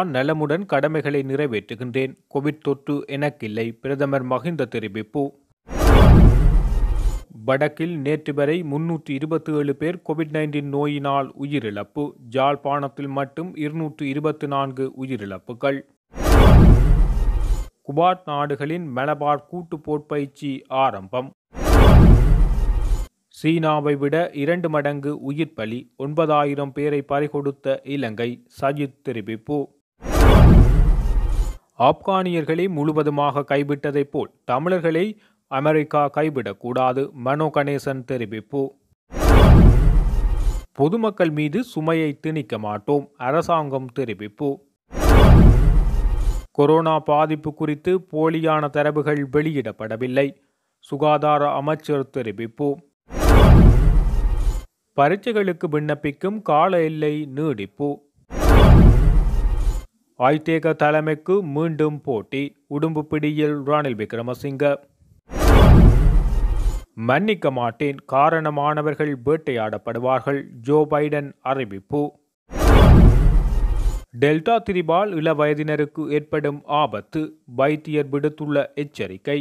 நான் நலமுடன் கடமைகளை நிறைவேற்றுகின்றேன் கோவிட் தொற்று எனக்கில்லை பிரதமர் மஹிந்த தெரிவிப்பு வடக்கில் நேற்று வரை முன்னூற்று இருபத்தி ஏழு பேர் கோவிட் நைன்டீன் நோயினால் உயிரிழப்பு ஜாழ்ப்பாணத்தில் மட்டும் இருநூற்று இருபத்தி நான்கு உயிரிழப்புகள் குபாட் நாடுகளின் மலபார் கூட்டு போட்பயிற்சி ஆரம்பம் சீனாவை விட இரண்டு மடங்கு உயிர் பலி ஒன்பதாயிரம் பேரை பறிகொடுத்த இலங்கை சஜித் தெரிவிப்பு ஆப்கானியர்களை முழுவதுமாக கைவிட்டதைப் போல் தமிழர்களை அமெரிக்கா கைவிடக்கூடாது மனோ கணேசன் தெரிவிப்பு பொதுமக்கள் மீது சுமையை திணிக்க மாட்டோம் அரசாங்கம் தெரிவிப்பு கொரோனா பாதிப்பு குறித்து போலியான தரவுகள் வெளியிடப்படவில்லை சுகாதார அமைச்சர் தெரிவிப்பு பரீட்சைகளுக்கு விண்ணப்பிக்கும் கால எல்லை நீடிப்பு ஐதேக தலைமைக்கு மீண்டும் போட்டி உடும்பு பிடியில் ரணில் விக்ரமசிங்க மன்னிக்க மாட்டேன் காரணமானவர்கள் வேட்டையாடப்படுவார்கள் ஜோ பைடன் அறிவிப்பு டெல்டா திரிபால் இள வயதினருக்கு ஏற்படும் ஆபத்து வைத்தியர் விடுத்துள்ள எச்சரிக்கை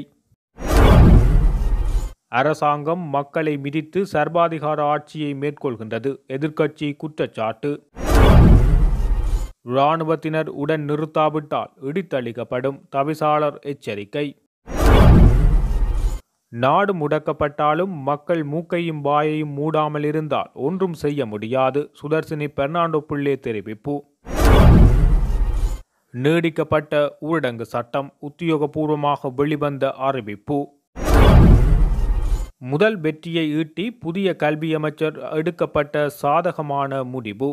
அரசாங்கம் மக்களை மிதித்து சர்வாதிகார ஆட்சியை மேற்கொள்கின்றது எதிர்க்கட்சி குற்றச்சாட்டு இராணுவத்தினர் உடன் நிறுத்தாவிட்டால் இடித்தளிக்கப்படும் தவிசாளர் எச்சரிக்கை நாடு முடக்கப்பட்டாலும் மக்கள் மூக்கையும் வாயையும் மூடாமல் இருந்தால் ஒன்றும் செய்ய முடியாது சுதர்சினி பெர்னாண்டோ புள்ளே தெரிவிப்பு நீடிக்கப்பட்ட ஊரடங்கு சட்டம் உத்தியோகபூர்வமாக வெளிவந்த அறிவிப்பு முதல் வெற்றியை ஈட்டி புதிய கல்வி அமைச்சர் எடுக்கப்பட்ட சாதகமான முடிவு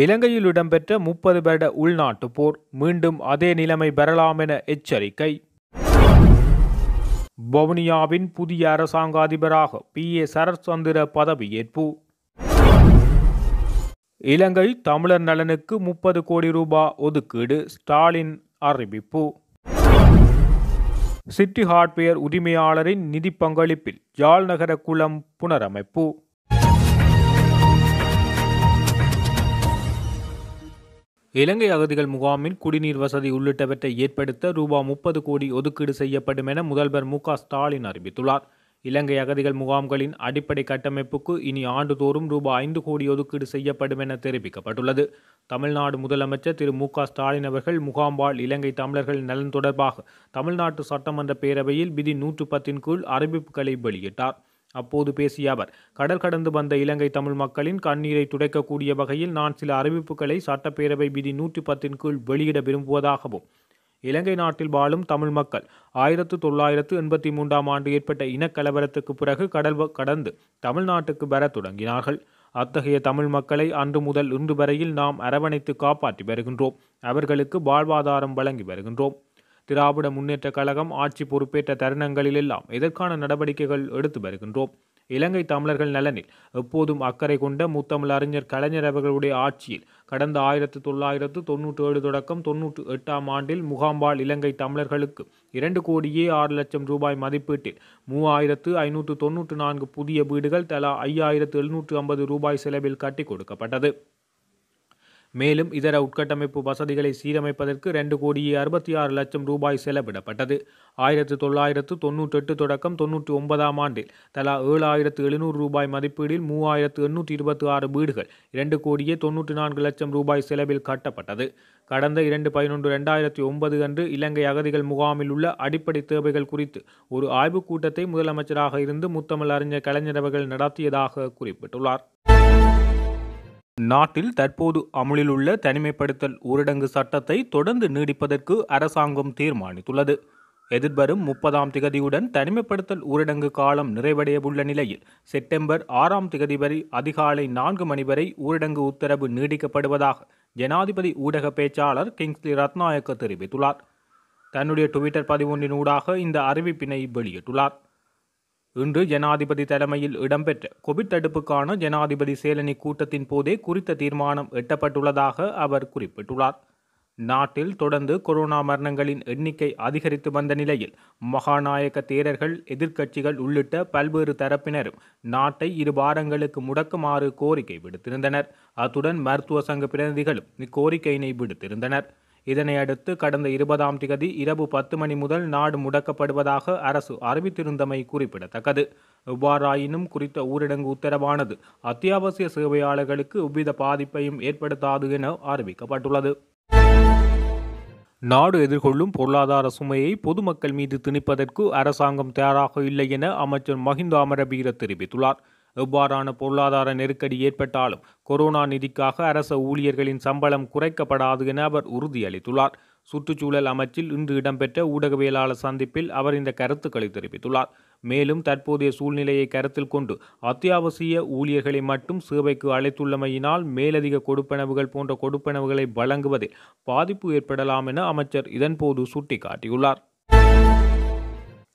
இலங்கையில் இடம்பெற்ற முப்பது வருட உள்நாட்டு போர் மீண்டும் அதே நிலைமை பெறலாம் என எச்சரிக்கை வவுனியாவின் புதிய அரசாங்க அதிபராக பி ஏ சரத்சந்திர பதவியேற்பு இலங்கை தமிழர் நலனுக்கு முப்பது கோடி ரூபாய் ஒதுக்கீடு ஸ்டாலின் அறிவிப்பு சிட்டி ஹார்ட்வேர் உரிமையாளரின் நிதி பங்களிப்பில் யாழ் நகர குளம் புனரமைப்பு இலங்கை அகதிகள் முகாமின் குடிநீர் வசதி உள்ளிட்டவற்றை ஏற்படுத்த ரூபா முப்பது கோடி ஒதுக்கீடு செய்யப்படும் என முதல்வர் மு ஸ்டாலின் அறிவித்துள்ளார் இலங்கை அகதிகள் முகாம்களின் அடிப்படை கட்டமைப்புக்கு இனி ஆண்டுதோறும் ரூபாய் ஐந்து கோடி ஒதுக்கீடு செய்யப்படும் என தெரிவிக்கப்பட்டுள்ளது தமிழ்நாடு முதலமைச்சர் திரு மு ஸ்டாலின் அவர்கள் முகாம் வாழ் இலங்கை தமிழர்கள் நலன் தொடர்பாக தமிழ்நாட்டு சட்டமன்ற பேரவையில் விதி நூற்று பத்தின் கீழ் அறிவிப்புகளை வெளியிட்டார் அப்போது பேசிய அவர் கடல் கடந்து வந்த இலங்கை தமிழ் மக்களின் கண்ணீரை துடைக்கக்கூடிய வகையில் நான் சில அறிவிப்புகளை சட்டப்பேரவை விதி நூற்றி பத்தின் கீழ் வெளியிட விரும்புவதாகவும் இலங்கை நாட்டில் வாழும் தமிழ் மக்கள் ஆயிரத்து தொள்ளாயிரத்து எண்பத்தி மூன்றாம் ஆண்டு ஏற்பட்ட இனக்கலவரத்துக்கு பிறகு கடல் கடந்து தமிழ்நாட்டுக்கு வர தொடங்கினார்கள் அத்தகைய தமிழ் மக்களை அன்று முதல் இன்று வரையில் நாம் அரவணைத்து காப்பாற்றி வருகின்றோம் அவர்களுக்கு வாழ்வாதாரம் வழங்கி வருகின்றோம் திராவிட முன்னேற்ற கழகம் ஆட்சி பொறுப்பேற்ற தருணங்களிலெல்லாம் இதற்கான நடவடிக்கைகள் எடுத்து வருகின்றோம் இலங்கை தமிழர்கள் நலனில் எப்போதும் அக்கறை கொண்ட முத்தமிழ் அறிஞர் கலைஞர் அவர்களுடைய ஆட்சியில் கடந்த ஆயிரத்து தொள்ளாயிரத்து தொன்னூற்றி ஏழு தொடக்கம் தொன்னூற்றி எட்டாம் ஆண்டில் முகாம்பால் இலங்கை தமிழர்களுக்கு இரண்டு கோடியே ஆறு லட்சம் ரூபாய் மதிப்பீட்டில் மூவாயிரத்து ஐநூற்று தொன்னூற்று நான்கு புதிய வீடுகள் தலா ஐயாயிரத்து எழுநூற்று ஐம்பது ரூபாய் செலவில் கட்டி கொடுக்கப்பட்டது மேலும் இதர உட்கட்டமைப்பு வசதிகளை சீரமைப்பதற்கு ரெண்டு கோடியே அறுபத்தி ஆறு லட்சம் ரூபாய் செலவிடப்பட்டது ஆயிரத்து தொள்ளாயிரத்து தொன்னூற்றெட்டு தொடக்கம் தொன்னூற்றி ஒன்பதாம் ஆண்டில் தலா ஏழாயிரத்து எழுநூறு ரூபாய் மதிப்பீடில் மூவாயிரத்து எண்ணூற்றி இருபத்தி ஆறு வீடுகள் இரண்டு கோடியே தொன்னூற்றி நான்கு லட்சம் ரூபாய் செலவில் கட்டப்பட்டது கடந்த இரண்டு பதினொன்று ரெண்டாயிரத்தி ஒன்பது அன்று இலங்கை அகதிகள் முகாமில் உள்ள அடிப்படை தேவைகள் குறித்து ஒரு ஆய்வுக் கூட்டத்தை முதலமைச்சராக இருந்து முத்தமிழ் அறிஞர் கலைஞரவர்கள் நடத்தியதாக குறிப்பிட்டுள்ளார் நாட்டில் தற்போது அமுலில் உள்ள தனிமைப்படுத்தல் ஊரடங்கு சட்டத்தை தொடர்ந்து நீடிப்பதற்கு அரசாங்கம் தீர்மானித்துள்ளது எதிர்வரும் முப்பதாம் திகதியுடன் தனிமைப்படுத்தல் ஊரடங்கு காலம் நிறைவடையவுள்ள நிலையில் செப்டம்பர் ஆறாம் திகதி வரை அதிகாலை நான்கு மணி வரை ஊரடங்கு உத்தரவு நீடிக்கப்படுவதாக ஜனாதிபதி ஊடக பேச்சாளர் கிங்ஸ்லி ரத்நாயக்க தெரிவித்துள்ளார் தன்னுடைய ட்விட்டர் பதிவொன்றின் ஊடாக இந்த அறிவிப்பினை வெளியிட்டுள்ளார் இன்று ஜனாதிபதி தலைமையில் இடம்பெற்ற கோவிட் தடுப்புக்கான ஜனாதிபதி சேலனி கூட்டத்தின் போதே குறித்த தீர்மானம் எட்டப்பட்டுள்ளதாக அவர் குறிப்பிட்டுள்ளார் நாட்டில் தொடர்ந்து கொரோனா மரணங்களின் எண்ணிக்கை அதிகரித்து வந்த நிலையில் மகாநாயக தேரர்கள் எதிர்க்கட்சிகள் உள்ளிட்ட பல்வேறு தரப்பினரும் நாட்டை இரு வாரங்களுக்கு முடக்குமாறு கோரிக்கை விடுத்திருந்தனர் அத்துடன் மருத்துவ சங்க பிரதிநிதிகளும் இக்கோரிக்கையினை விடுத்திருந்தனர் இதனையடுத்து கடந்த இருபதாம் திகதி இரவு பத்து மணி முதல் நாடு முடக்கப்படுவதாக அரசு அறிவித்திருந்தமை குறிப்பிடத்தக்கது எவ்வாறாயினும் குறித்த ஊரடங்கு உத்தரவானது அத்தியாவசிய சேவையாளர்களுக்கு எவ்வித பாதிப்பையும் ஏற்படுத்தாது என அறிவிக்கப்பட்டுள்ளது நாடு எதிர்கொள்ளும் பொருளாதார சுமையை பொதுமக்கள் மீது திணிப்பதற்கு அரசாங்கம் தயாராக இல்லை என அமைச்சர் மஹிந்த அமரவீர தெரிவித்துள்ளார் எவ்வாறான பொருளாதார நெருக்கடி ஏற்பட்டாலும் கொரோனா நிதிக்காக அரச ஊழியர்களின் சம்பளம் குறைக்கப்படாது என அவர் உறுதியளித்துள்ளார் சுற்றுச்சூழல் அமைச்சில் இன்று இடம்பெற்ற ஊடகவியலாளர் சந்திப்பில் அவர் இந்த கருத்துக்களை தெரிவித்துள்ளார் மேலும் தற்போதைய சூழ்நிலையை கருத்தில் கொண்டு அத்தியாவசிய ஊழியர்களை மட்டும் சேவைக்கு அழைத்துள்ளமையினால் மேலதிக கொடுப்பனவுகள் போன்ற கொடுப்பனவுகளை வழங்குவதில் பாதிப்பு ஏற்படலாம் என அமைச்சர் இதன்போது சுட்டிக்காட்டியுள்ளார்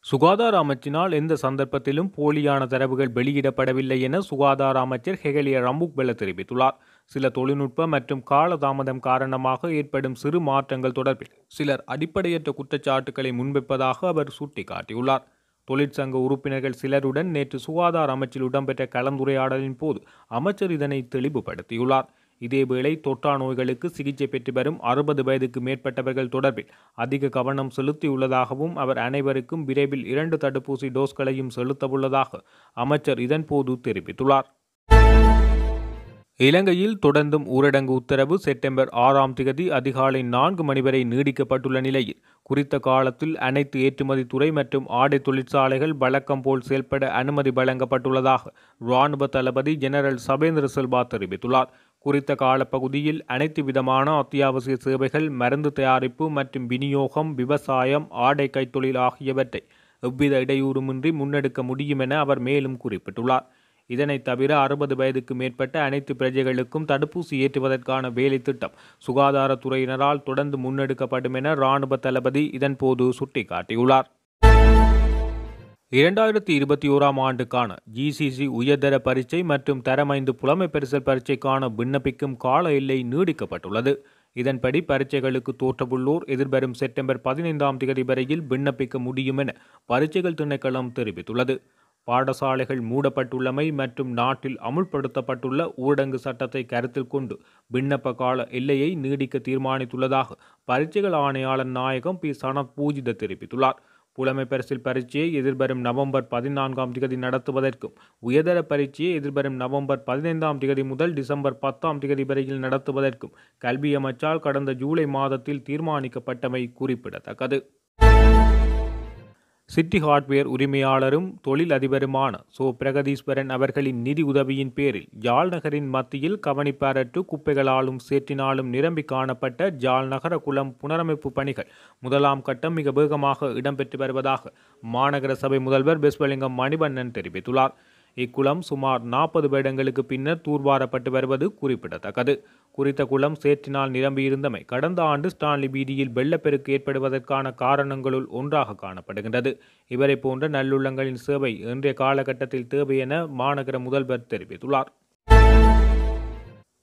சுகாதார அமைச்சினால் எந்த சந்தர்ப்பத்திலும் போலியான தரவுகள் வெளியிடப்படவில்லை என சுகாதார அமைச்சர் ஹெகலிய ரம்புக் பெல தெரிவித்துள்ளார் சில தொழில்நுட்ப மற்றும் காலதாமதம் காரணமாக ஏற்படும் சிறு மாற்றங்கள் தொடர்பில் சிலர் அடிப்படையற்ற குற்றச்சாட்டுக்களை முன்வைப்பதாக அவர் சுட்டிக்காட்டியுள்ளார் தொழிற்சங்க உறுப்பினர்கள் சிலருடன் நேற்று சுகாதார அமைச்சில் இடம்பெற்ற கலந்துரையாடலின் போது அமைச்சர் இதனை தெளிவுபடுத்தியுள்ளார் இதேவேளை தொற்றா நோய்களுக்கு சிகிச்சை பெற்று வரும் அறுபது வயதுக்கு மேற்பட்டவர்கள் தொடர்பில் அதிக கவனம் செலுத்தியுள்ளதாகவும் அவர் அனைவருக்கும் விரைவில் இரண்டு தடுப்பூசி டோஸ்களையும் செலுத்தவுள்ளதாக அமைச்சர் இதன்போது தெரிவித்துள்ளார் இலங்கையில் தொடர்ந்தும் ஊரடங்கு உத்தரவு செப்டம்பர் ஆறாம் தேதி அதிகாலை நான்கு மணி வரை நீடிக்கப்பட்டுள்ள நிலையில் குறித்த காலத்தில் அனைத்து ஏற்றுமதி துறை மற்றும் ஆடை தொழிற்சாலைகள் வழக்கம் போல் செயல்பட அனுமதி வழங்கப்பட்டுள்ளதாக இராணுவ தளபதி ஜெனரல் சபேந்திர செல்வா தெரிவித்துள்ளார் குறித்த காலப்பகுதியில் அனைத்து விதமான அத்தியாவசிய சேவைகள் மருந்து தயாரிப்பு மற்றும் விநியோகம் விவசாயம் ஆடை கைத்தொழில் ஆகியவற்றை எவ்வித இடையூறுமின்றி முன்னெடுக்க முடியும் என அவர் மேலும் குறிப்பிட்டுள்ளார் இதனைத் தவிர அறுபது வயதுக்கு மேற்பட்ட அனைத்து பிரஜைகளுக்கும் தடுப்பூசி ஏற்றுவதற்கான வேலை திட்டம் சுகாதாரத்துறையினரால் தொடர்ந்து முன்னெடுக்கப்படும் என இராணுவ தளபதி இதன்போது சுட்டிக்காட்டியுள்ளார் இரண்டாயிரத்தி இருபத்தி ஓராம் ஆண்டுக்கான ஜிசிசி உயர்தர பரீட்சை மற்றும் தரமைந்து புலமை பரிசல் பரீட்சைக்கான விண்ணப்பிக்கும் கால எல்லை நீடிக்கப்பட்டுள்ளது இதன்படி பரீட்சைகளுக்கு தோற்றவுள்ளோர் எதிர்வரும் செப்டம்பர் பதினைந்தாம் தேதி வரையில் விண்ணப்பிக்க முடியும் என பரீட்சைகள் திணைக்களம் தெரிவித்துள்ளது பாடசாலைகள் மூடப்பட்டுள்ளமை மற்றும் நாட்டில் அமுல்படுத்தப்பட்டுள்ள ஊரடங்கு சட்டத்தை கருத்தில் கொண்டு விண்ணப்ப கால எல்லையை நீடிக்க தீர்மானித்துள்ளதாக பரீட்சைகள் ஆணையாளர் நாயகம் பி சனத் பூஜித தெரிவித்துள்ளார் புலமை பரிசில் பரீட்சையை எதிர்வரும் நவம்பர் பதினான்காம் திகதி நடத்துவதற்கும் உயர்தர பரீட்சையை எதிர்வரும் நவம்பர் பதினைந்தாம் திகதி முதல் டிசம்பர் பத்தாம் திகதி வரையில் நடத்துவதற்கும் கல்வி அமைச்சால் கடந்த ஜூலை மாதத்தில் தீர்மானிக்கப்பட்டமை குறிப்பிடத்தக்கது சிட்டி ஹார்ட்வேர் உரிமையாளரும் தொழில் அதிபருமான சோ பிரகதீஸ்வரன் அவர்களின் நிதி உதவியின் பேரில் ஜால் நகரின் மத்தியில் கவனிப்பாரற்று குப்பைகளாலும் சேற்றினாலும் நிரம்பி காணப்பட்ட ஜால் நகர குளம் புனரமைப்பு பணிகள் முதலாம் கட்டம் மிக வேகமாக இடம்பெற்று வருவதாக மாநகர சபை முதல்வர் பெஸ்வலிங்கம் மணிவண்ணன் தெரிவித்துள்ளார் இக்குளம் சுமார் நாற்பது வருடங்களுக்கு பின்னர் தூர்வாரப்பட்டு வருவது குறிப்பிடத்தக்கது குறித்த குளம் சேற்றினால் நிரம்பியிருந்தமை கடந்த ஆண்டு ஸ்டான்லி பீதியில் வெள்ளப்பெருக்கு ஏற்படுவதற்கான காரணங்களுள் ஒன்றாக காணப்படுகின்றது இவரை போன்ற நல்லுள்ளங்களின் சேவை இன்றைய காலகட்டத்தில் தேவை என மாநகர முதல்வர் தெரிவித்துள்ளார்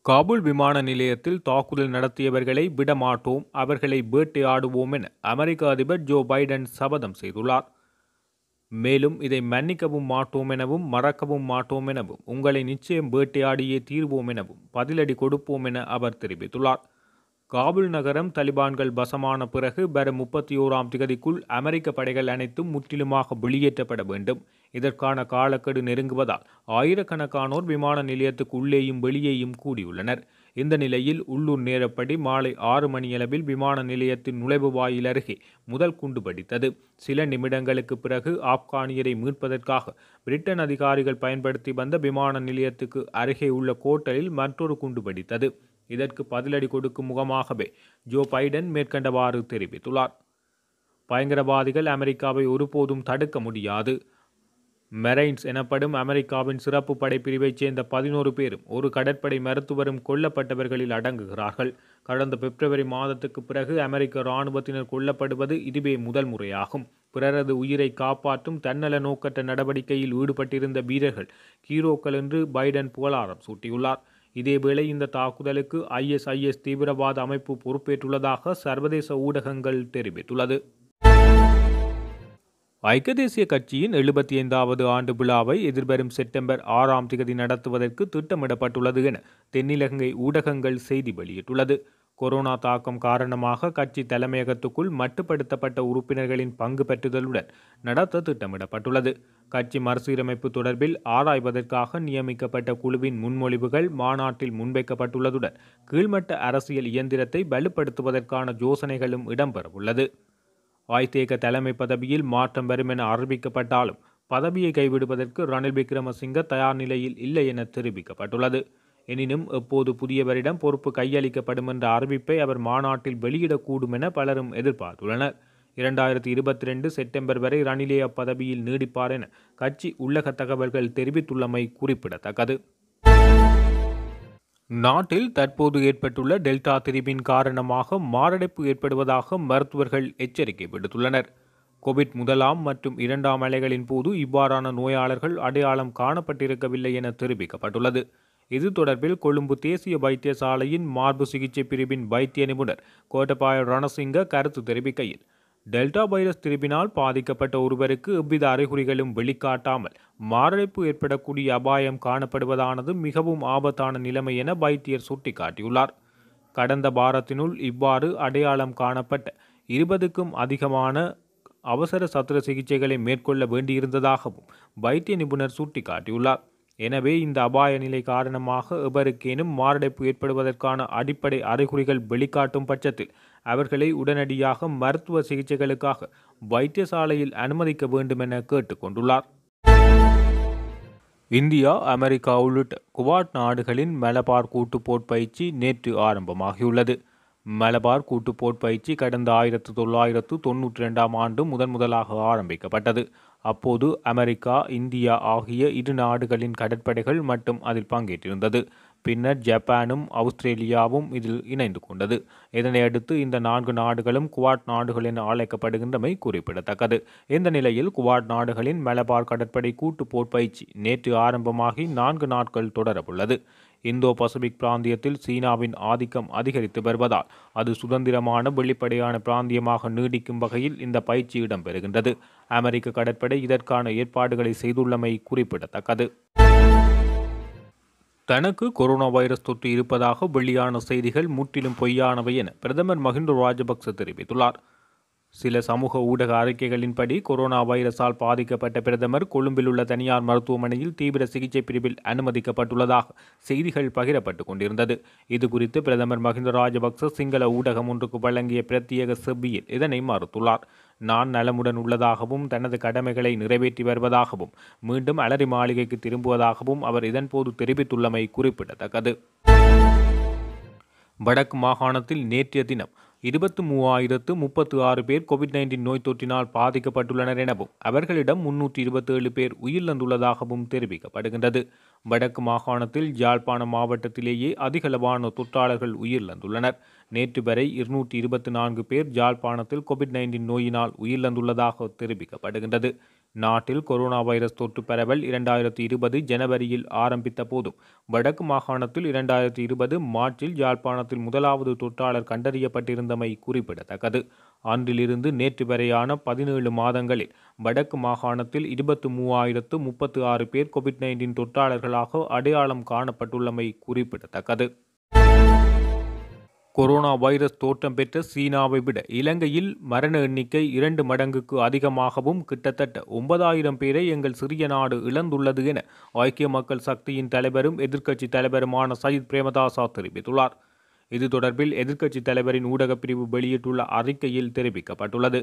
காபூல் விமான நிலையத்தில் தாக்குதல் நடத்தியவர்களை விடமாட்டோம் அவர்களை வேட்டையாடுவோம் என அமெரிக்க அதிபர் ஜோ பைடன் சபதம் செய்துள்ளார் மேலும் இதை மன்னிக்கவும் மாட்டோம் எனவும் மறக்கவும் மாட்டோம் எனவும் உங்களை நிச்சயம் வேட்டையாடியே தீர்வோம் எனவும் பதிலடி கொடுப்போம் என அவர் தெரிவித்துள்ளார் காபுல் நகரம் தலிபான்கள் வசமான பிறகு வரும் முப்பத்தி ஓராம் திகதிக்குள் அமெரிக்க படைகள் அனைத்தும் முற்றிலுமாக வெளியேற்றப்பட வேண்டும் இதற்கான காலக்கெடு நெருங்குவதால் ஆயிரக்கணக்கானோர் விமான நிலையத்துக்கு உள்ளேயும் வெளியேயும் கூடியுள்ளனர் இந்த நிலையில் உள்ளூர் நேரப்படி மாலை ஆறு மணியளவில் விமான நிலையத்தின் நுழைவு வாயில் அருகே முதல் குண்டு பிடித்தது சில நிமிடங்களுக்கு பிறகு ஆப்கானியரை மீட்பதற்காக பிரிட்டன் அதிகாரிகள் பயன்படுத்தி வந்த விமான நிலையத்துக்கு அருகே உள்ள கோட்டலில் மற்றொரு குண்டு படித்தது இதற்கு பதிலடி கொடுக்கும் முகமாகவே ஜோ பைடன் மேற்கண்டவாறு தெரிவித்துள்ளார் பயங்கரவாதிகள் அமெரிக்காவை ஒருபோதும் தடுக்க முடியாது மெரைன்ஸ் எனப்படும் அமெரிக்காவின் சிறப்பு படைப்பிரிவைச் சேர்ந்த பதினோரு பேரும் ஒரு கடற்படை மருத்துவரும் கொல்லப்பட்டவர்களில் அடங்குகிறார்கள் கடந்த பிப்ரவரி மாதத்துக்கு பிறகு அமெரிக்க இராணுவத்தினர் கொல்லப்படுவது இதுவே முதல் முறையாகும் பிறரது உயிரை காப்பாற்றும் தன்னல நோக்கற்ற நடவடிக்கையில் ஈடுபட்டிருந்த வீரர்கள் ஹீரோக்கள் என்று பைடன் புகழாரம் சூட்டியுள்ளார் இதேவேளை இந்த தாக்குதலுக்கு ஐஎஸ்ஐஎஸ் தீவிரவாத அமைப்பு பொறுப்பேற்றுள்ளதாக சர்வதேச ஊடகங்கள் தெரிவித்துள்ளது ஐக்கிய தேசிய கட்சியின் எழுபத்தி ஐந்தாவது ஆண்டு விழாவை எதிர்வரும் செப்டம்பர் ஆறாம் தேதி நடத்துவதற்கு திட்டமிடப்பட்டுள்ளது என தென்னிலங்கை ஊடகங்கள் செய்தி வெளியிட்டுள்ளது கொரோனா தாக்கம் காரணமாக கட்சி தலைமையகத்துக்குள் மட்டுப்படுத்தப்பட்ட உறுப்பினர்களின் பங்கு பெற்றுதலுடன் நடத்த திட்டமிடப்பட்டுள்ளது கட்சி மறுசீரமைப்பு தொடர்பில் ஆராய்வதற்காக நியமிக்கப்பட்ட குழுவின் முன்மொழிவுகள் மாநாட்டில் முன்வைக்கப்பட்டுள்ளதுடன் கீழ்மட்ட அரசியல் இயந்திரத்தை வலுப்படுத்துவதற்கான யோசனைகளும் இடம்பெறவுள்ளது வாய்த்தேக தலைமை பதவியில் மாற்றம் வரும் என அறிவிக்கப்பட்டாலும் பதவியை கைவிடுவதற்கு ரணில் விக்ரமசிங்க தயார் நிலையில் இல்லை என தெரிவிக்கப்பட்டுள்ளது எனினும் எப்போது புதியவரிடம் பொறுப்பு கையளிக்கப்படும் என்ற அறிவிப்பை அவர் மாநாட்டில் வெளியிடக்கூடும் என பலரும் எதிர்பார்த்துள்ளனர் இரண்டாயிரத்தி இருபத்தி ரெண்டு செப்டம்பர் வரை ரணிலே அப்பதவியில் நீடிப்பார் என கட்சி உள்ளக தகவல்கள் தெரிவித்துள்ளமை குறிப்பிடத்தக்கது நாட்டில் தற்போது ஏற்பட்டுள்ள டெல்டா திரிபின் காரணமாக மாரடைப்பு ஏற்படுவதாக மருத்துவர்கள் எச்சரிக்கை விடுத்துள்ளனர் கோவிட் முதலாம் மற்றும் இரண்டாம் அலைகளின் போது இவ்வாறான நோயாளர்கள் அடையாளம் காணப்பட்டிருக்கவில்லை என தெரிவிக்கப்பட்டுள்ளது இது தொடர்பில் கொழும்பு தேசிய வைத்தியசாலையின் மார்பு சிகிச்சை பிரிவின் வைத்திய நிபுணர் கோட்டபாய ரணசிங்க கருத்து தெரிவிக்கையில் டெல்டா வைரஸ் திருப்பினால் பாதிக்கப்பட்ட ஒருவருக்கு எவ்வித அறிகுறிகளும் வெளிக்காட்டாமல் மாரடைப்பு ஏற்படக்கூடிய அபாயம் காணப்படுவதானது மிகவும் ஆபத்தான நிலைமை என வைத்தியர் சுட்டிக்காட்டியுள்ளார் கடந்த வாரத்தினுள் இவ்வாறு அடையாளம் காணப்பட்ட இருபதுக்கும் அதிகமான அவசர சத்திர சிகிச்சைகளை மேற்கொள்ள வேண்டியிருந்ததாகவும் வைத்திய நிபுணர் சுட்டிக்காட்டியுள்ளார் எனவே இந்த அபாய நிலை காரணமாக எவருக்கேனும் மாரடைப்பு ஏற்படுவதற்கான அடிப்படை அறிகுறிகள் வெளிக்காட்டும் பட்சத்தில் அவர்களை உடனடியாக மருத்துவ சிகிச்சைகளுக்காக வைத்தியசாலையில் அனுமதிக்க வேண்டும் என கேட்டுக்கொண்டுள்ளார் இந்தியா அமெரிக்கா உள்ளிட்ட குவாட் நாடுகளின் மலபார் கூட்டுப்போட் பயிற்சி நேற்று ஆரம்பமாகியுள்ளது மலபார் கூட்டுப்போட் பயிற்சி கடந்த ஆயிரத்து தொள்ளாயிரத்து தொன்னூற்றி ரெண்டாம் ஆண்டு முதன் முதலாக ஆரம்பிக்கப்பட்டது அப்போது அமெரிக்கா இந்தியா ஆகிய இரு நாடுகளின் கடற்படைகள் மட்டும் அதில் பங்கேற்றிருந்தது பின்னர் ஜப்பானும் அவுஸ்திரேலியாவும் இதில் இணைந்து கொண்டது இதனையடுத்து இந்த நான்கு நாடுகளும் குவாட் நாடுகள் என அழைக்கப்படுகின்றமை குறிப்பிடத்தக்கது இந்த நிலையில் குவாட் நாடுகளின் மலபார் கடற்படை கூட்டு போர்ப்பயிற்சி நேற்று ஆரம்பமாகி நான்கு நாட்கள் தொடரவுள்ளது இந்தோ பசிபிக் பிராந்தியத்தில் சீனாவின் ஆதிக்கம் அதிகரித்து வருவதால் அது சுதந்திரமான வெளிப்படையான பிராந்தியமாக நீடிக்கும் வகையில் இந்த பயிற்சி இடம்பெறுகின்றது அமெரிக்க கடற்படை இதற்கான ஏற்பாடுகளை செய்துள்ளமை குறிப்பிடத்தக்கது தனக்கு கொரோனா வைரஸ் தொற்று இருப்பதாக வெளியான செய்திகள் முற்றிலும் பொய்யானவை என பிரதமர் மஹிந்த ராஜபக்ச தெரிவித்துள்ளார் சில சமூக ஊடக அறிக்கைகளின்படி கொரோனா வைரஸால் பாதிக்கப்பட்ட பிரதமர் கொழும்பில் உள்ள தனியார் மருத்துவமனையில் தீவிர சிகிச்சை பிரிவில் அனுமதிக்கப்பட்டுள்ளதாக செய்திகள் பகிரப்பட்டு கொண்டிருந்தது இதுகுறித்து பிரதமர் மஹிந்த ராஜபக்ச சிங்கள ஊடகம் ஒன்றுக்கு வழங்கிய பிரத்யேக செவ்வியில் இதனை மறுத்துள்ளார் நான் நலமுடன் உள்ளதாகவும் தனது கடமைகளை நிறைவேற்றி வருவதாகவும் மீண்டும் அலரி மாளிகைக்கு திரும்புவதாகவும் அவர் இதன்போது தெரிவித்துள்ளமை குறிப்பிடத்தக்கது வடக்கு மாகாணத்தில் நேற்றைய தினம் இருபத்து மூவாயிரத்து முப்பத்து ஆறு பேர் கோவிட் நைன்டீன் நோய் தொற்றினால் பாதிக்கப்பட்டுள்ளனர் எனவும் அவர்களிடம் முன்னூற்றி இருபத்தேழு பேர் உயிரிழந்துள்ளதாகவும் தெரிவிக்கப்படுகின்றது வடக்கு மாகாணத்தில் யாழ்ப்பாணம் மாவட்டத்திலேயே அதிகளவான தொற்றாளர்கள் உயிரிழந்துள்ளனர் நேற்று வரை இருநூற்றி இருபத்தி நான்கு பேர் ஜாழ்ப்பாணத்தில் கோவிட் நைன்டீன் நோயினால் உயிரிழந்துள்ளதாக தெரிவிக்கப்படுகின்றது நாட்டில் கொரோனா வைரஸ் தொற்று பரவல் இரண்டாயிரத்தி இருபது ஜனவரியில் ஆரம்பித்த போதும் வடக்கு மாகாணத்தில் இரண்டாயிரத்தி இருபது மார்ச்சில் யாழ்ப்பாணத்தில் முதலாவது தொற்றாளர் கண்டறியப்பட்டிருந்தமை குறிப்பிடத்தக்கது அன்றிலிருந்து நேற்று வரையான பதினேழு மாதங்களில் வடக்கு மாகாணத்தில் இருபத்து மூவாயிரத்து முப்பத்து ஆறு பேர் கோவிட் நைன்டீன் தொற்றாளர்களாக அடையாளம் காணப்பட்டுள்ளமை குறிப்பிடத்தக்கது கொரோனா வைரஸ் தோற்றம் பெற்ற சீனாவை விட இலங்கையில் மரண எண்ணிக்கை இரண்டு மடங்குக்கு அதிகமாகவும் கிட்டத்தட்ட ஒன்பதாயிரம் பேரை எங்கள் சிறிய நாடு இழந்துள்ளது என ஐக்கிய மக்கள் சக்தியின் தலைவரும் எதிர்க்கட்சி தலைவருமான சயித் பிரேமதாசா தெரிவித்துள்ளார் இது தொடர்பில் எதிர்க்கட்சி தலைவரின் ஊடகப்பிரிவு வெளியிட்டுள்ள அறிக்கையில் தெரிவிக்கப்பட்டுள்ளது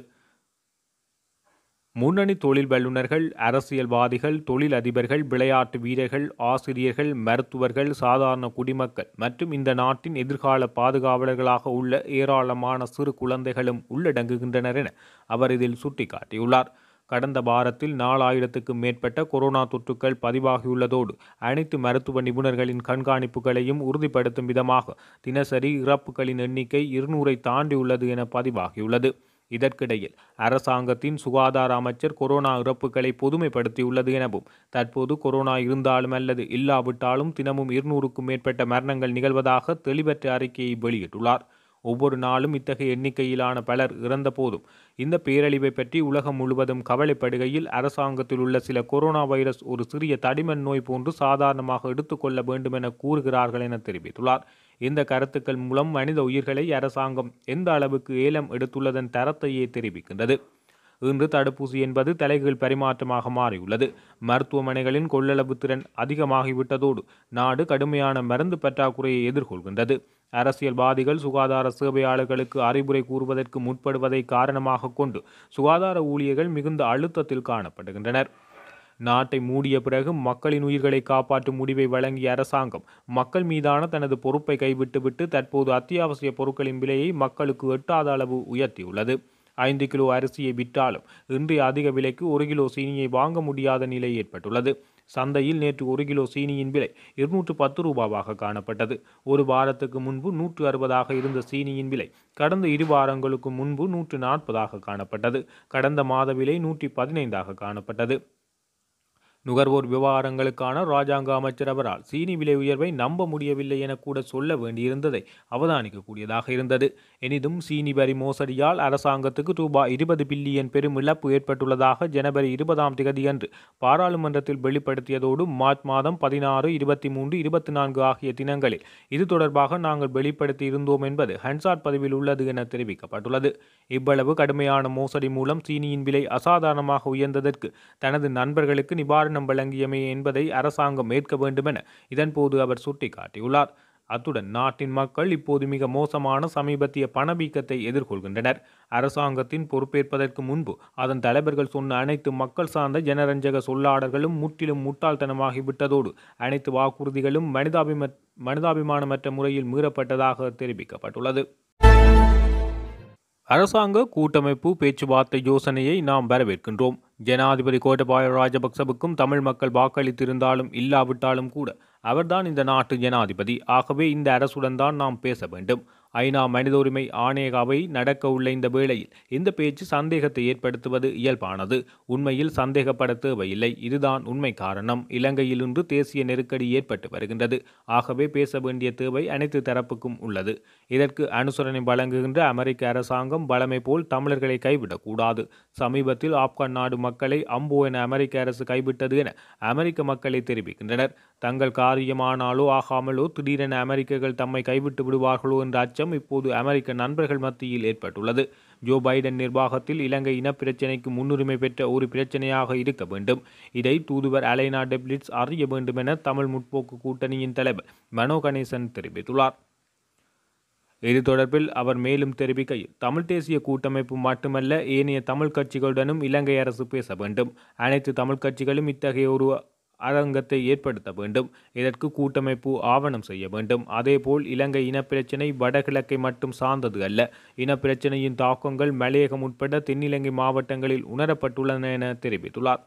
முன்னணி தொழில் வல்லுநர்கள் அரசியல்வாதிகள் தொழிலதிபர்கள் விளையாட்டு வீரர்கள் ஆசிரியர்கள் மருத்துவர்கள் சாதாரண குடிமக்கள் மற்றும் இந்த நாட்டின் எதிர்கால பாதுகாவலர்களாக உள்ள ஏராளமான சிறு குழந்தைகளும் உள்ளடங்குகின்றனர் என அவர் இதில் சுட்டிக்காட்டியுள்ளார் கடந்த வாரத்தில் நாலாயிரத்துக்கும் மேற்பட்ட கொரோனா தொற்றுக்கள் பதிவாகியுள்ளதோடு அனைத்து மருத்துவ நிபுணர்களின் கண்காணிப்புகளையும் உறுதிப்படுத்தும் விதமாக தினசரி இறப்புகளின் எண்ணிக்கை இருநூறை தாண்டியுள்ளது என பதிவாகியுள்ளது இதற்கிடையில் அரசாங்கத்தின் சுகாதார அமைச்சர் கொரோனா இறப்புகளை பொதுமைப்படுத்தியுள்ளது எனவும் தற்போது கொரோனா இருந்தாலும் அல்லது இல்லாவிட்டாலும் தினமும் இருநூறுக்கும் மேற்பட்ட மரணங்கள் நிகழ்வதாக தெளிவற்ற அறிக்கையை வெளியிட்டுள்ளார் ஒவ்வொரு நாளும் இத்தகைய எண்ணிக்கையிலான பலர் இறந்த போதும் இந்த பேரழிவை பற்றி உலகம் முழுவதும் கவலைப்படுகையில் அரசாங்கத்தில் உள்ள சில கொரோனா வைரஸ் ஒரு சிறிய தடிமன் நோய் போன்று சாதாரணமாக எடுத்துக்கொள்ள வேண்டும் என கூறுகிறார்கள் என தெரிவித்துள்ளார் இந்த கருத்துக்கள் மூலம் மனித உயிர்களை அரசாங்கம் எந்த அளவுக்கு ஏலம் எடுத்துள்ளதன் தரத்தையே தெரிவிக்கின்றது இன்று தடுப்பூசி என்பது தலைகள் பரிமாற்றமாக மாறியுள்ளது மருத்துவமனைகளின் கொள்ளளவு திறன் அதிகமாகிவிட்டதோடு நாடு கடுமையான மருந்து பற்றாக்குறையை எதிர்கொள்கின்றது அரசியல்வாதிகள் சுகாதார சேவையாளர்களுக்கு அறிவுரை கூறுவதற்கு முற்படுவதை காரணமாக கொண்டு சுகாதார ஊழியர்கள் மிகுந்த அழுத்தத்தில் காணப்படுகின்றனர் நாட்டை மூடிய பிறகு மக்களின் உயிர்களை காப்பாற்றும் முடிவை வழங்கிய அரசாங்கம் மக்கள் மீதான தனது பொறுப்பை கைவிட்டுவிட்டு தற்போது அத்தியாவசிய பொருட்களின் விலையை மக்களுக்கு எட்டாத அளவு உயர்த்தியுள்ளது ஐந்து கிலோ அரிசியை விற்றாலும் இன்றைய அதிக விலைக்கு ஒரு கிலோ சீனியை வாங்க முடியாத நிலை ஏற்பட்டுள்ளது சந்தையில் நேற்று ஒரு கிலோ சீனியின் விலை இருநூற்று பத்து ரூபாவாக காணப்பட்டது ஒரு வாரத்துக்கு முன்பு நூற்று அறுபதாக இருந்த சீனியின் விலை கடந்த இரு வாரங்களுக்கு முன்பு நூற்று நாற்பதாக காணப்பட்டது கடந்த மாத விலை நூற்றி பதினைந்தாக காணப்பட்டது நுகர்வோர் விவகாரங்களுக்கான ராஜாங்க அமைச்சர் அவரால் சீனி விலை உயர்வை நம்ப முடியவில்லை என கூட சொல்ல வேண்டியிருந்ததை அவதானிக்கக்கூடியதாக இருந்தது எனினும் சீனி வரி மோசடியால் அரசாங்கத்துக்கு ரூபாய் இருபது பில்லியன் பெரும் இழப்பு ஏற்பட்டுள்ளதாக ஜனவரி இருபதாம் தேதியன்று பாராளுமன்றத்தில் வெளிப்படுத்தியதோடு மார்ச் மாதம் பதினாறு இருபத்தி மூன்று இருபத்தி நான்கு ஆகிய தினங்களில் இது தொடர்பாக நாங்கள் வெளிப்படுத்தி இருந்தோம் என்பது ஹன்சாட் பதிவில் உள்ளது என தெரிவிக்கப்பட்டுள்ளது இவ்வளவு கடுமையான மோசடி மூலம் சீனியின் விலை அசாதாரணமாக உயர்ந்ததற்கு தனது நண்பர்களுக்கு நிவாரண காரணம் வழங்கியமே என்பதை அரசாங்கம் ஏற்க வேண்டுமென இதன்போது அவர் சுட்டிக்காட்டியுள்ளார் அத்துடன் நாட்டின் மக்கள் இப்போது மிக மோசமான சமீபத்திய பணவீக்கத்தை எதிர்கொள்கின்றனர் அரசாங்கத்தின் பொறுப்பேற்பதற்கு முன்பு அதன் தலைவர்கள் சொன்ன அனைத்து மக்கள் சார்ந்த ஜனரஞ்சக சொல்லாடல்களும் முற்றிலும் முட்டாள்தனமாகிவிட்டதோடு அனைத்து வாக்குறுதிகளும் மனிதாபிம மனிதாபிமானமற்ற முறையில் மீறப்பட்டதாக தெரிவிக்கப்பட்டுள்ளது அரசாங்க கூட்டமைப்பு பேச்சுவார்த்தை யோசனையை நாம் வரவேற்கின்றோம் ஜனாதிபதி கோட்டபாய ராஜபக்சவுக்கும் தமிழ் மக்கள் வாக்களித்திருந்தாலும் இல்லாவிட்டாலும் கூட அவர்தான் இந்த நாட்டு ஜனாதிபதி ஆகவே இந்த அரசுடன் தான் நாம் பேச வேண்டும் ஐநா மனித உரிமை ஆணையகாவை நடக்க உள்ள இந்த வேளையில் இந்த பேச்சு சந்தேகத்தை ஏற்படுத்துவது இயல்பானது உண்மையில் சந்தேகப்பட தேவையில்லை இதுதான் உண்மை காரணம் இலங்கையில் இன்று தேசிய நெருக்கடி ஏற்பட்டு வருகின்றது ஆகவே பேச வேண்டிய தேவை அனைத்து தரப்புக்கும் உள்ளது இதற்கு அனுசரணை வழங்குகின்ற அமெரிக்க அரசாங்கம் பலமை போல் தமிழர்களை கைவிடக்கூடாது சமீபத்தில் ஆப்கான் நாடு மக்களை அம்போ என அமெரிக்க அரசு கைவிட்டது என அமெரிக்க மக்களை தெரிவிக்கின்றனர் தங்கள் காரியமானாலோ ஆகாமலோ திடீரென அமெரிக்கர்கள் தம்மை கைவிட்டு விடுவார்களோ என்ற அச்சம் அச்சம் இப்போது அமெரிக்க நண்பர்கள் மத்தியில் ஏற்பட்டுள்ளது ஜோ பைடன் நிர்வாகத்தில் இலங்கை இனப்பிரச்சினைக்கு முன்னுரிமை பெற்ற ஒரு பிரச்சனையாக இருக்க வேண்டும் இதை தூதுவர் அலைனா டெப்ளிட்ஸ் அறிய வேண்டும் என தமிழ் முற்போக்கு கூட்டணியின் தலைவர் மனோ கணேசன் தெரிவித்துள்ளார் இது தொடர்பில் அவர் மேலும் தெரிவிக்கையில் தமிழ் தேசிய கூட்டமைப்பு மட்டுமல்ல ஏனைய தமிழ் கட்சிகளுடனும் இலங்கை அரசு பேச வேண்டும் அனைத்து தமிழ் கட்சிகளும் இத்தகைய ஒரு அரங்கத்தை ஏற்படுத்த வேண்டும் இதற்கு கூட்டமைப்பு ஆவணம் செய்ய வேண்டும் அதேபோல் இலங்கை இனப்பிரச்சினை வடகிழக்கை மட்டும் சார்ந்தது அல்ல இனப்பிரச்சினையின் தாக்கங்கள் மலையகம் உட்பட தென்னிலங்கை மாவட்டங்களில் உணரப்பட்டுள்ளன என தெரிவித்துள்ளார்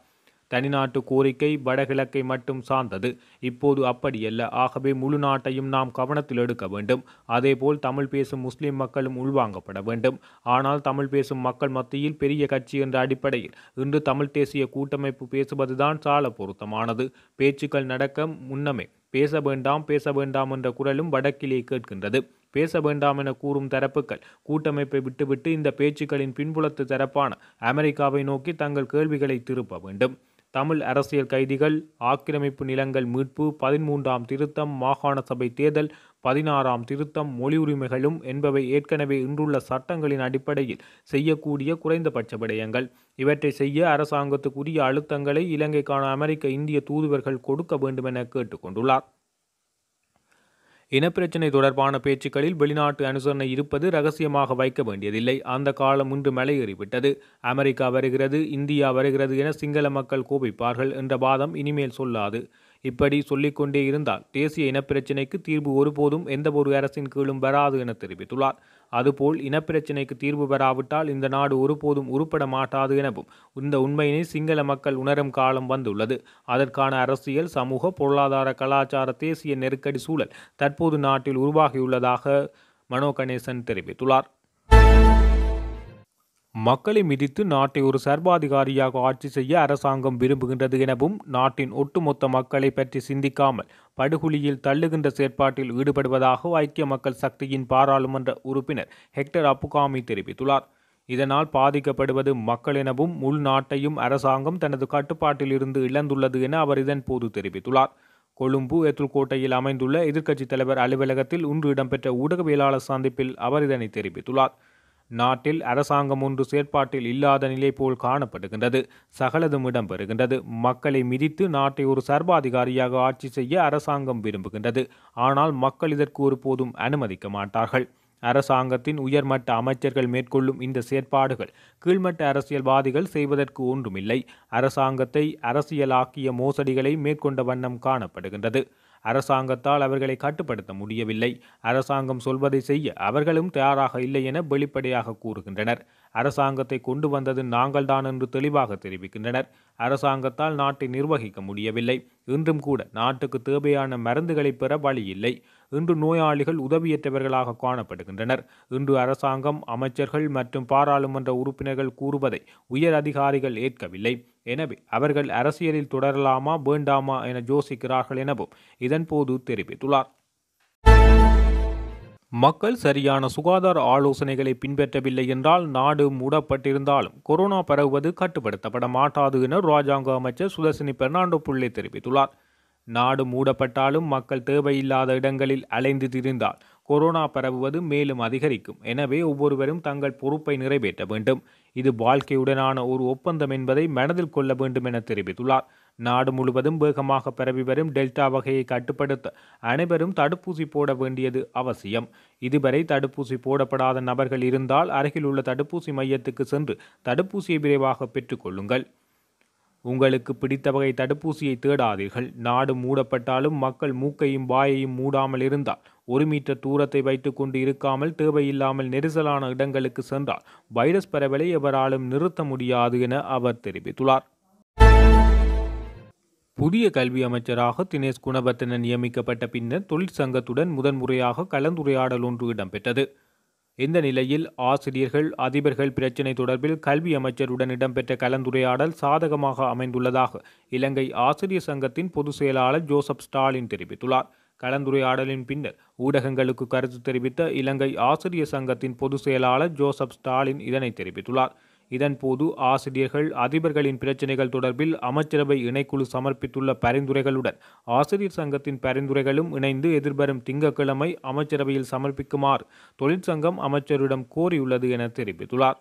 தனிநாட்டு கோரிக்கை வடகிழக்கை மட்டும் சார்ந்தது இப்போது அப்படியல்ல ஆகவே முழு நாட்டையும் நாம் கவனத்தில் எடுக்க வேண்டும் அதேபோல் தமிழ் பேசும் முஸ்லிம் மக்களும் உள்வாங்கப்பட வேண்டும் ஆனால் தமிழ் பேசும் மக்கள் மத்தியில் பெரிய கட்சி என்ற அடிப்படையில் இன்று தமிழ் தேசிய கூட்டமைப்பு பேசுவதுதான் சால பொருத்தமானது பேச்சுக்கள் நடக்க முன்னமே பேச வேண்டாம் பேச வேண்டாம் என்ற குரலும் வடக்கிலே கேட்கின்றது பேச வேண்டாம் என கூறும் தரப்புகள் கூட்டமைப்பை விட்டுவிட்டு இந்த பேச்சுக்களின் பின்புலத்து தரப்பான அமெரிக்காவை நோக்கி தங்கள் கேள்விகளை திருப்ப வேண்டும் தமிழ் அரசியல் கைதிகள் ஆக்கிரமிப்பு நிலங்கள் மீட்பு பதிமூன்றாம் திருத்தம் மாகாண சபை தேர்தல் பதினாறாம் திருத்தம் மொழி உரிமைகளும் என்பவை ஏற்கனவே இன்றுள்ள சட்டங்களின் அடிப்படையில் செய்யக்கூடிய குறைந்தபட்ச விடயங்கள் இவற்றை செய்ய அரசாங்கத்துக்குரிய அழுத்தங்களை இலங்கைக்கான அமெரிக்க இந்திய தூதுவர்கள் கொடுக்க வேண்டுமென கேட்டுக்கொண்டுள்ளார் இனப்பிரச்சினை தொடர்பான பேச்சுக்களில் வெளிநாட்டு அனுசரணை இருப்பது ரகசியமாக வைக்க வேண்டியதில்லை அந்த காலம் இன்று மலையேறிவிட்டது அமெரிக்கா வருகிறது இந்தியா வருகிறது என சிங்கள மக்கள் கோபிப்பார்கள் என்ற வாதம் இனிமேல் சொல்லாது இப்படி சொல்லிக்கொண்டே இருந்தால் தேசிய இனப்பிரச்சினைக்கு தீர்வு ஒருபோதும் எந்த ஒரு அரசின் கீழும் வராது என தெரிவித்துள்ளார் அதுபோல் இனப்பிரச்சினைக்கு தீர்வு பெறாவிட்டால் இந்த நாடு ஒருபோதும் உருப்பட மாட்டாது எனவும் இந்த உண்மையினை சிங்கள மக்கள் உணரும் காலம் வந்துள்ளது அதற்கான அரசியல் சமூக பொருளாதார கலாச்சார தேசிய நெருக்கடி சூழல் தற்போது நாட்டில் உருவாகியுள்ளதாக மனோ கணேசன் தெரிவித்துள்ளார் மக்களை மிதித்து நாட்டை ஒரு சர்வாதிகாரியாக ஆட்சி செய்ய அரசாங்கம் விரும்புகின்றது எனவும் நாட்டின் ஒட்டுமொத்த மக்களை பற்றி சிந்திக்காமல் படுகொலியில் தள்ளுகின்ற செயற்பாட்டில் ஈடுபடுவதாக ஐக்கிய மக்கள் சக்தியின் பாராளுமன்ற உறுப்பினர் ஹெக்டர் அப்புகாமி தெரிவித்துள்ளார் இதனால் பாதிக்கப்படுவது மக்கள் எனவும் உள்நாட்டையும் அரசாங்கம் தனது கட்டுப்பாட்டில் இருந்து இழந்துள்ளது என அவர் இதன் போது தெரிவித்துள்ளார் கொழும்பு எத்துல்கோட்டையில் அமைந்துள்ள எதிர்க்கட்சித் தலைவர் அலுவலகத்தில் இன்று இடம்பெற்ற ஊடகவியலாளர் சந்திப்பில் அவர் இதனை தெரிவித்துள்ளார் நாட்டில் அரசாங்கம் ஒன்று செயற்பாட்டில் இல்லாத நிலை போல் காணப்படுகின்றது சகலதும் இடம்பெறுகின்றது மக்களை மிதித்து நாட்டை ஒரு சர்வாதிகாரியாக ஆட்சி செய்ய அரசாங்கம் விரும்புகின்றது ஆனால் மக்கள் இதற்கு ஒருபோதும் அனுமதிக்க மாட்டார்கள் அரசாங்கத்தின் உயர்மட்ட அமைச்சர்கள் மேற்கொள்ளும் இந்த செயற்பாடுகள் கீழ்மட்ட அரசியல்வாதிகள் செய்வதற்கு ஒன்றுமில்லை அரசாங்கத்தை அரசியலாக்கிய மோசடிகளை மேற்கொண்ட வண்ணம் காணப்படுகின்றது அரசாங்கத்தால் அவர்களை கட்டுப்படுத்த முடியவில்லை அரசாங்கம் சொல்வதை செய்ய அவர்களும் தயாராக இல்லை என வெளிப்படையாக கூறுகின்றனர் அரசாங்கத்தை கொண்டு வந்தது நாங்கள்தான் என்று தெளிவாக தெரிவிக்கின்றனர் அரசாங்கத்தால் நாட்டை நிர்வகிக்க முடியவில்லை இன்றும் கூட நாட்டுக்கு தேவையான மருந்துகளை பெற வழி இல்லை இன்று நோயாளிகள் உதவியற்றவர்களாக காணப்படுகின்றனர் இன்று அரசாங்கம் அமைச்சர்கள் மற்றும் பாராளுமன்ற உறுப்பினர்கள் கூறுவதை உயர் அதிகாரிகள் ஏற்கவில்லை எனவே அவர்கள் அரசியலில் தொடரலாமா வேண்டாமா என யோசிக்கிறார்கள் எனவும் இதன்போது தெரிவித்துள்ளார் மக்கள் சரியான சுகாதார ஆலோசனைகளை பின்பற்றவில்லை என்றால் நாடு மூடப்பட்டிருந்தாலும் கொரோனா பரவுவது கட்டுப்படுத்தப்பட மாட்டாது என ராஜாங்க அமைச்சர் சுதர்சினி பெர்னாண்டோ புள்ளே தெரிவித்துள்ளார் நாடு மூடப்பட்டாலும் மக்கள் தேவையில்லாத இடங்களில் அலைந்து திரிந்தால் கொரோனா பரவுவது மேலும் அதிகரிக்கும் எனவே ஒவ்வொருவரும் தங்கள் பொறுப்பை நிறைவேற்ற வேண்டும் இது வாழ்க்கையுடனான ஒரு ஒப்பந்தம் என்பதை மனதில் கொள்ள வேண்டும் என தெரிவித்துள்ளார் நாடு முழுவதும் வேகமாக பரவி வரும் டெல்டா வகையை கட்டுப்படுத்த அனைவரும் தடுப்பூசி போட வேண்டியது அவசியம் இதுவரை தடுப்பூசி போடப்படாத நபர்கள் இருந்தால் அருகில் உள்ள தடுப்பூசி மையத்துக்கு சென்று தடுப்பூசியை விரைவாக பெற்றுக்கொள்ளுங்கள் உங்களுக்கு பிடித்த வகை தடுப்பூசியை தேடாதீர்கள் நாடு மூடப்பட்டாலும் மக்கள் மூக்கையும் வாயையும் மூடாமல் இருந்தால் ஒரு மீட்டர் தூரத்தை வைத்துக்கொண்டு இருக்காமல் தேவையில்லாமல் நெரிசலான இடங்களுக்கு சென்றால் வைரஸ் பரவலை எவராலும் நிறுத்த முடியாது என அவர் தெரிவித்துள்ளார் புதிய கல்வி அமைச்சராக தினேஷ் குணவர்த்தனன் நியமிக்கப்பட்ட பின்னர் தொழிற்சங்கத்துடன் முதன்முறையாக கலந்துரையாடல் ஒன்று இடம்பெற்றது இந்த நிலையில் ஆசிரியர்கள் அதிபர்கள் பிரச்சினை தொடர்பில் கல்வி அமைச்சருடன் இடம்பெற்ற கலந்துரையாடல் சாதகமாக அமைந்துள்ளதாக இலங்கை ஆசிரியர் சங்கத்தின் பொதுச் செயலாளர் ஜோசப் ஸ்டாலின் தெரிவித்துள்ளார் கலந்துரையாடலின் பின்னர் ஊடகங்களுக்கு கருத்து தெரிவித்த இலங்கை ஆசிரியர் சங்கத்தின் பொதுச் செயலாளர் ஜோசப் ஸ்டாலின் இதனை தெரிவித்துள்ளார் இதன்போது ஆசிரியர்கள் அதிபர்களின் பிரச்சினைகள் தொடர்பில் அமைச்சரவை இணைக்குழு சமர்ப்பித்துள்ள பரிந்துரைகளுடன் ஆசிரியர் சங்கத்தின் பரிந்துரைகளும் இணைந்து எதிர்வரும் திங்கட்கிழமை அமைச்சரவையில் சமர்ப்பிக்குமாறு தொழிற்சங்கம் அமைச்சரிடம் கோரியுள்ளது என தெரிவித்துள்ளார்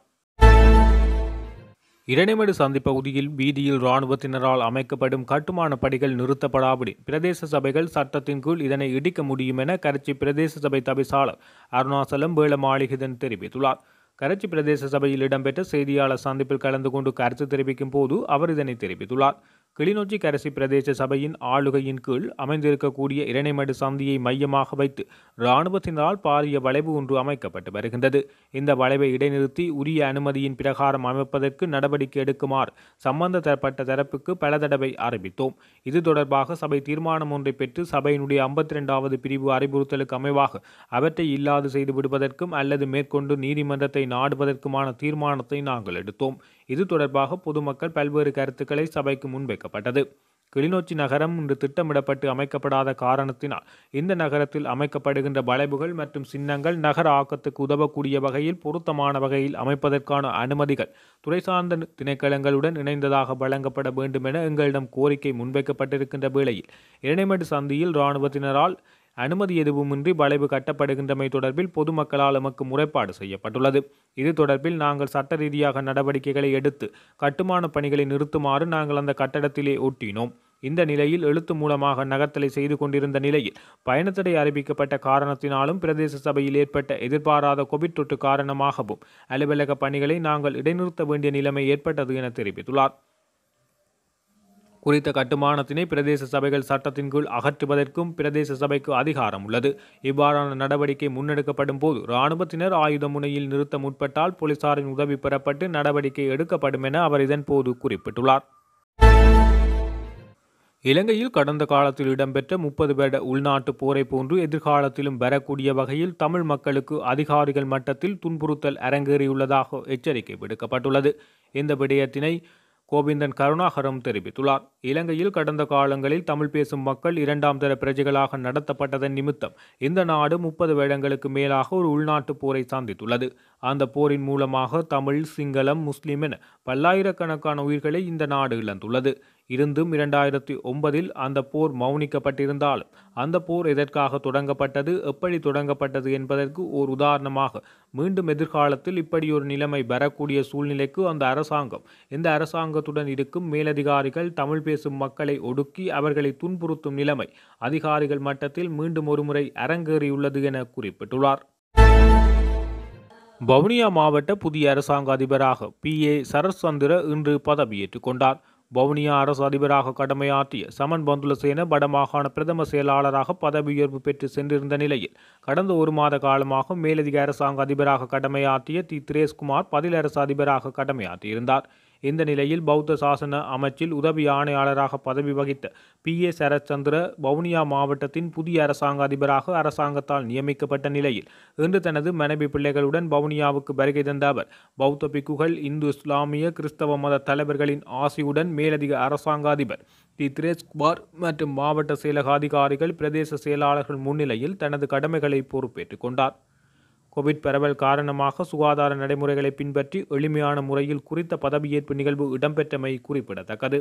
இரணிமடு சந்திப்பகுதியில் வீதியில் இராணுவத்தினரால் அமைக்கப்படும் கட்டுமான படிகள் நிறுத்தப்படாவிடின் பிரதேச சபைகள் சட்டத்தின் கீழ் இதனை இடிக்க முடியும் என கரைச்சி பிரதேச சபை தவிசாளர் அருணாசலம் வேள மாளிகதன் தெரிவித்துள்ளார் கரச்சி பிரதேச சபையில் இடம்பெற்ற செய்தியாளர் சந்திப்பில் கலந்து கொண்டு கருத்து தெரிவிக்கும் போது அவர் இதனை தெரிவித்துள்ளார் கிளிநொச்சி கரசி பிரதேச சபையின் ஆளுகையின் கீழ் அமைந்திருக்கக்கூடிய இரணைமடு சந்தியை மையமாக வைத்து இராணுவத்தினால் பாரிய வளைவு ஒன்று அமைக்கப்பட்டு வருகின்றது இந்த வளைவை இடைநிறுத்தி உரிய அனுமதியின் பிரகாரம் அமைப்பதற்கு நடவடிக்கை எடுக்குமாறு சம்பந்த தரப்பட்ட தரப்புக்கு பல தடவை ஆரம்பித்தோம் இது தொடர்பாக சபை தீர்மானம் ஒன்றை பெற்று சபையினுடைய ஐம்பத்தி ரெண்டாவது பிரிவு அறிவுறுத்தலுக்கு அமைவாக அவற்றை இல்லாது செய்து விடுவதற்கும் அல்லது மேற்கொண்டு நீதிமன்றத்தை நாடுவதற்குமான தீர்மானத்தை நாங்கள் எடுத்தோம் இது தொடர்பாக பொதுமக்கள் பல்வேறு கருத்துக்களை சபைக்கு முன்வைக்க அறிவிக்கப்பட்டது கிளிநொச்சி நகரம் இன்று திட்டமிடப்பட்டு அமைக்கப்படாத காரணத்தினால் இந்த நகரத்தில் அமைக்கப்படுகின்ற வளைவுகள் மற்றும் சின்னங்கள் நகர ஆக்கத்துக்கு உதவக்கூடிய வகையில் பொருத்தமான வகையில் அமைப்பதற்கான அனுமதிகள் துறை சார்ந்த திணைக்களங்களுடன் இணைந்ததாக வழங்கப்பட வேண்டும் என எங்களிடம் கோரிக்கை முன்வைக்கப்பட்டிருக்கின்ற வேளையில் இரணைமடு சந்தியில் இராணுவத்தினரால் அனுமதி எதுவுமின்றி வளைவு கட்டப்படுகின்றமை தொடர்பில் பொதுமக்களால் எமக்கு முறைப்பாடு செய்யப்பட்டுள்ளது இது தொடர்பில் நாங்கள் சட்ட ரீதியாக நடவடிக்கைகளை எடுத்து கட்டுமான பணிகளை நிறுத்துமாறு நாங்கள் அந்த கட்டடத்திலே ஒட்டினோம் இந்த நிலையில் எழுத்து மூலமாக நகர்த்தலை செய்து கொண்டிருந்த நிலையில் பயணத்தடை அறிவிக்கப்பட்ட காரணத்தினாலும் பிரதேச சபையில் ஏற்பட்ட எதிர்பாராத கோவிட் தொற்று காரணமாகவும் அலுவலக பணிகளை நாங்கள் இடைநிறுத்த வேண்டிய நிலைமை ஏற்பட்டது என தெரிவித்துள்ளார் குறித்த கட்டுமானத்தினை பிரதேச சபைகள் சட்டத்தின் கீழ் அகற்றுவதற்கும் பிரதேச சபைக்கு அதிகாரம் உள்ளது இவ்வாறான நடவடிக்கை முன்னெடுக்கப்படும் போது இராணுவத்தினர் ஆயுத முனையில் நிறுத்த முற்பட்டால் போலீசாரின் உதவி பெறப்பட்டு நடவடிக்கை எடுக்கப்படும் என அவர் இதன்போது குறிப்பிட்டுள்ளார் இலங்கையில் கடந்த காலத்தில் இடம்பெற்ற முப்பது வருட உள்நாட்டு போரை போன்று எதிர்காலத்திலும் வரக்கூடிய வகையில் தமிழ் மக்களுக்கு அதிகாரிகள் மட்டத்தில் துன்புறுத்தல் அரங்கேறியுள்ளதாக எச்சரிக்கை விடுக்கப்பட்டுள்ளது இந்த விடயத்தினை கோவிந்தன் கருணாகரம் தெரிவித்துள்ளார் இலங்கையில் கடந்த காலங்களில் தமிழ் பேசும் மக்கள் இரண்டாம் தர பிரஜைகளாக நடத்தப்பட்டதன் நிமித்தம் இந்த நாடு முப்பது வேடங்களுக்கு மேலாக ஒரு உள்நாட்டு போரை சந்தித்துள்ளது அந்த போரின் மூலமாக தமிழ் சிங்களம் முஸ்லிம் என பல்லாயிரக்கணக்கான உயிர்களை இந்த நாடு இழந்துள்ளது இருந்தும் இரண்டாயிரத்தி ஒன்பதில் அந்த போர் மௌனிக்கப்பட்டிருந்தாலும் அந்த போர் எதற்காக தொடங்கப்பட்டது எப்படி தொடங்கப்பட்டது என்பதற்கு ஓர் உதாரணமாக மீண்டும் எதிர்காலத்தில் இப்படி ஒரு நிலைமை வரக்கூடிய சூழ்நிலைக்கு அந்த அரசாங்கம் இந்த அரசாங்கத்துடன் இருக்கும் மேலதிகாரிகள் தமிழ் பேசும் மக்களை ஒடுக்கி அவர்களை துன்புறுத்தும் நிலைமை அதிகாரிகள் மட்டத்தில் மீண்டும் ஒருமுறை அரங்கேறியுள்ளது என குறிப்பிட்டுள்ளார் வவுனியா மாவட்ட புதிய அரசாங்க அதிபராக பி ஏ சரத்சந்திர இன்று பதவியேற்றுக் கொண்டார் வவுனியா அரசு அதிபராக கடமையாற்றிய சமன் பந்துலசேன வடமாகாண பிரதம செயலாளராக பதவியுயர்வு பெற்று சென்றிருந்த நிலையில் கடந்த ஒரு மாத காலமாக மேலதிக அரசாங்க அதிபராக கடமையாற்றிய தி திரேஷ்குமார் பதில் அரசு அதிபராக கடமையாற்றியிருந்தார் இந்த நிலையில் பௌத்த சாசன அமைச்சில் உதவி ஆணையாளராக பதவி வகித்த பி ஏ சரச்சந்திர வவுனியா மாவட்டத்தின் புதிய அரசாங்க அதிபராக அரசாங்கத்தால் நியமிக்கப்பட்ட நிலையில் இன்று தனது மனைவி பிள்ளைகளுடன் வவுனியாவுக்கு வருகை தந்த அவர் பௌத்த பிக்குகள் இந்து இஸ்லாமிய கிறிஸ்தவ மத தலைவர்களின் ஆசையுடன் மேலதிக அரசாங்க அதிபர் தி திரேஷ் குமார் மற்றும் மாவட்ட செயலக அதிகாரிகள் பிரதேச செயலாளர்கள் முன்னிலையில் தனது கடமைகளை பொறுப்பேற்றுக் கொண்டார் கோவிட் பரவல் காரணமாக சுகாதார நடைமுறைகளை பின்பற்றி எளிமையான முறையில் குறித்த பதவியேற்பு நிகழ்வு இடம்பெற்றமை குறிப்பிடத்தக்கது